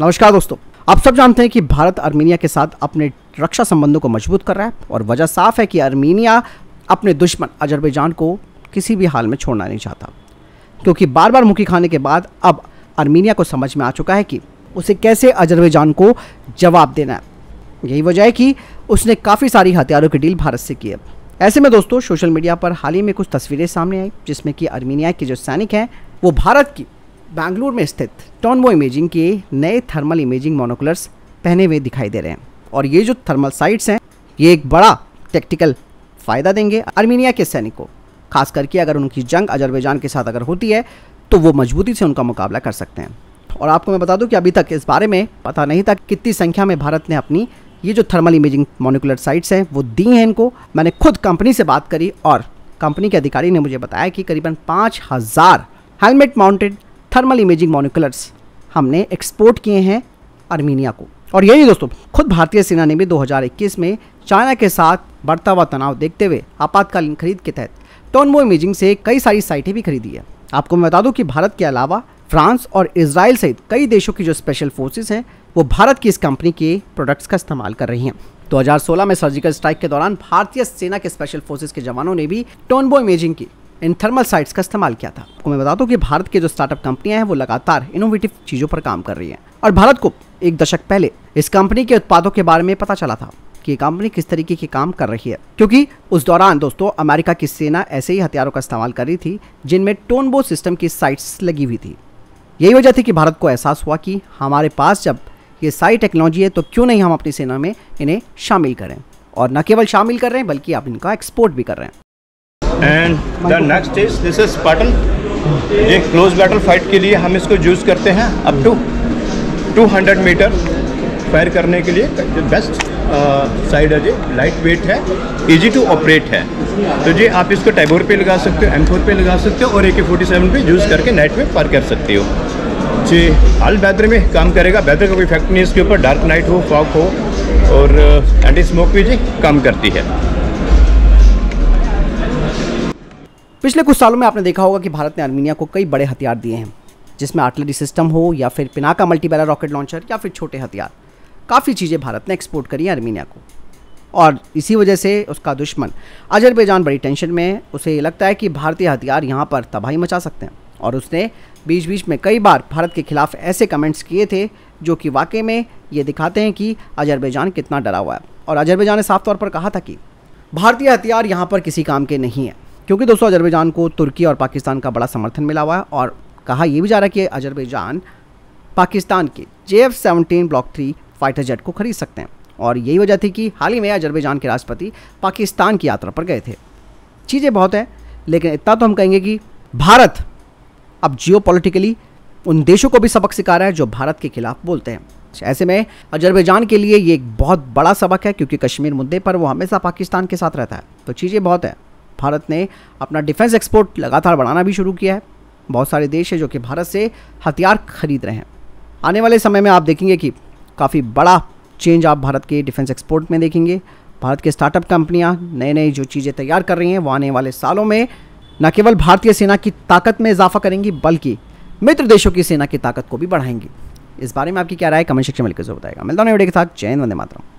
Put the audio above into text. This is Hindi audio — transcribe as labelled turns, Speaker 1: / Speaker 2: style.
Speaker 1: नमस्कार दोस्तों आप सब जानते हैं कि भारत आर्मीनिया के साथ अपने रक्षा संबंधों को मजबूत कर रहा है और वजह साफ है कि आर्मीनिया अपने दुश्मन अजरबैजान को किसी भी हाल में छोड़ना नहीं चाहता क्योंकि बार बार मुखी खाने के बाद अब आर्मीनिया को समझ में आ चुका है कि उसे कैसे अजरबैजान को जवाब देना है यही वजह है कि उसने काफ़ी सारी हथियारों की डील भारत से की है ऐसे में दोस्तों सोशल मीडिया पर हाल ही में कुछ तस्वीरें सामने आई जिसमें कि आर्मीनिया के जो सैनिक हैं वो भारत की बैंगलोर में स्थित टॉनबो इमेजिंग के नए थर्मल इमेजिंग मोनोकुलर्स पहने हुए दिखाई दे रहे हैं और ये जो थर्मल साइट्स हैं ये एक बड़ा टेक्टिकल फ़ायदा देंगे आर्मीनिया के सैनिक को खास करके अगर उनकी जंग अजरबैजान के साथ अगर होती है तो वो मजबूती से उनका मुकाबला कर सकते हैं और आपको मैं बता दूं कि अभी तक इस बारे में पता नहीं था कितनी संख्या में भारत ने अपनी ये जो थर्मल इमेजिंग मोनिकुलर साइट्स हैं वो दी हैं इनको मैंने खुद कंपनी से बात करी और कंपनी के अधिकारी ने मुझे बताया कि करीबन पाँच हज़ार helmet mounted thermal imaging monoculars हमने एक्सपोर्ट किए हैं आर्मीनिया को और यही दोस्तों खुद भारतीय सेना ने भी 2021 में चाइना के साथ बढ़ता हुआ तनाव देखते हुए आपातकालीन खरीद के तहत टोनमो इमेजिंग से कई सारी साइटें भी खरीदी है आपको मैं बता दूं कि भारत के अलावा फ्रांस और इसराइल सहित कई देशों की जो स्पेशल फोर्सेज हैं वो भारत की इस कंपनी के प्रोडक्ट्स का इस्तेमाल कर रही हैं 2016 में सर्जिकल स्ट्राइक के दौरान भारतीय सेना के स्पेशल फोर्सेज के जवानों ने भी टोनबो इमेजिंग की इन थर्मल साइट्स का इस्तेमाल किया था आपको मैं बता दूं कि भारत के जो स्टार्टअप कंपनियां हैं वो लगातार इनोवेटिव चीज़ों पर काम कर रही हैं और भारत को एक दशक पहले इस कंपनी के उत्पादों के बारे में पता चला था कि ये कंपनी किस तरीके के काम कर रही है क्योंकि उस दौरान दोस्तों अमेरिका की सेना ऐसे ही हथियारों का इस्तेमाल कर रही थी जिनमें टोनबो सिस्टम की साइट्स लगी हुई थी यही वजह थी कि भारत को एहसास हुआ कि हमारे पास जब ये सारी टेक्नोलॉजी है तो क्यों नहीं हम अपनी सेना में इन्हें शामिल करें और न केवल शामिल कर रहे हैं बल्कि आप इनका एक्सपोर्ट भी कर रहे हैं and
Speaker 2: the next is this is spatial ये क्लोज बैटल फाइट के लिए हम इसको यूज़ करते हैं अप टू 200 मीटर फायर करने के लिए जो बेस्ट साइड है जी लाइट वेट है इजी टू ऑपरेट है तो जी आप इसको टाइबोर पे लगा सकते हो एम फोर पे लगा सकते हो और ए के फोर्टी सेवन पर यूज़ करके नाइट में पार कर सकते हो जी हाल बैदर में काम करेगा बैदर का कोई इफेक्ट नहीं इसके ऊपर डार्क नाइट हो फॉक हो और एंटी स्मोक भी जी काम करती है
Speaker 1: पिछले कुछ सालों में आपने देखा होगा कि भारत ने आर्मीनिया को कई बड़े हथियार दिए हैं जिसमें आर्टिलरी सिस्टम हो या फिर पिनाका मल्टीबैरल रॉकेट लॉन्चर या फिर छोटे हथियार काफ़ी चीज़ें भारत ने एक्सपोर्ट करी हैं आर्मीनिया को और इसी वजह से उसका दुश्मन अजरबैजान बड़ी टेंशन में है उसे ये लगता है कि भारतीय हथियार यहाँ पर तबाही मचा सकते हैं और उसने बीच बीच में कई बार भारत के खिलाफ ऐसे कमेंट्स किए थे जो कि वाकई में ये दिखाते हैं कि अजरबैजान कितना डरा हुआ है और अजरबैजान ने साफ तौर पर कहा था कि भारतीय हथियार यहाँ पर किसी काम के नहीं हैं क्योंकि दोस्तों अजरबैजान को तुर्की और पाकिस्तान का बड़ा समर्थन मिला हुआ है और कहा यह भी जा रहा है कि अजरबैजान पाकिस्तान के J F seventeen block three fighter jet को खरीद सकते हैं और यही वजह थी कि हाल ही में अजरबैजान के राष्ट्रपति पाकिस्तान की यात्रा पर गए थे चीज़ें बहुत हैं लेकिन इतना तो हम कहेंगे कि भारत अब जियो उन देशों को भी सबक सिखा रहा है जो भारत के खिलाफ बोलते हैं ऐसे में अजरबैजान के लिए ये एक बहुत बड़ा सबक है क्योंकि कश्मीर मुद्दे पर वो हमेशा पाकिस्तान के साथ रहता है तो चीज़ें बहुत हैं भारत ने अपना डिफेंस एक्सपोर्ट लगातार बढ़ाना भी शुरू किया है बहुत सारे देश है जो कि भारत से हथियार खरीद रहे हैं आने वाले समय में आप देखेंगे कि काफ़ी बड़ा चेंज आप भारत के डिफेंस एक्सपोर्ट में देखेंगे भारत के स्टार्टअप कंपनियां नए नए जो चीज़ें तैयार कर रही हैं वो आने वाले सालों में न केवल भारतीय सेना की ताकत में इजाफा करेंगी बल्कि मित्र देशों की सेना की ताकत को भी बढ़ाएंगी इस बारे में आपकी क्या राय कमेंट सेक्शन में लिखकर जरूर बताएगा मिलता हूँ वीडियो के साथ चैन वंदे मातरम